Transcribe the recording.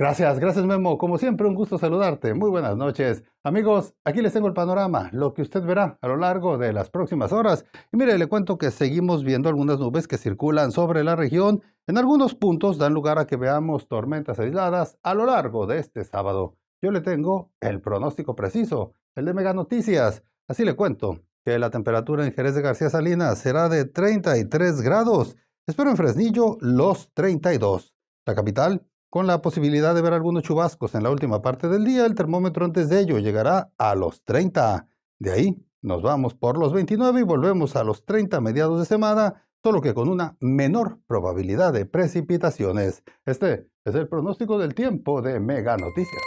Gracias, gracias Memo. Como siempre, un gusto saludarte. Muy buenas noches. Amigos, aquí les tengo el panorama, lo que usted verá a lo largo de las próximas horas. Y mire, le cuento que seguimos viendo algunas nubes que circulan sobre la región. En algunos puntos dan lugar a que veamos tormentas aisladas a lo largo de este sábado. Yo le tengo el pronóstico preciso, el de Mega Noticias. Así le cuento que la temperatura en Jerez de García Salinas será de 33 grados. Espero en Fresnillo los 32. La capital con la posibilidad de ver algunos chubascos en la última parte del día. El termómetro antes de ello llegará a los 30. De ahí nos vamos por los 29 y volvemos a los 30 mediados de semana, solo que con una menor probabilidad de precipitaciones. Este es el pronóstico del tiempo de Mega Noticias.